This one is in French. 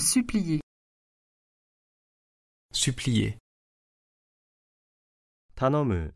Supplier. Supplier. 頼む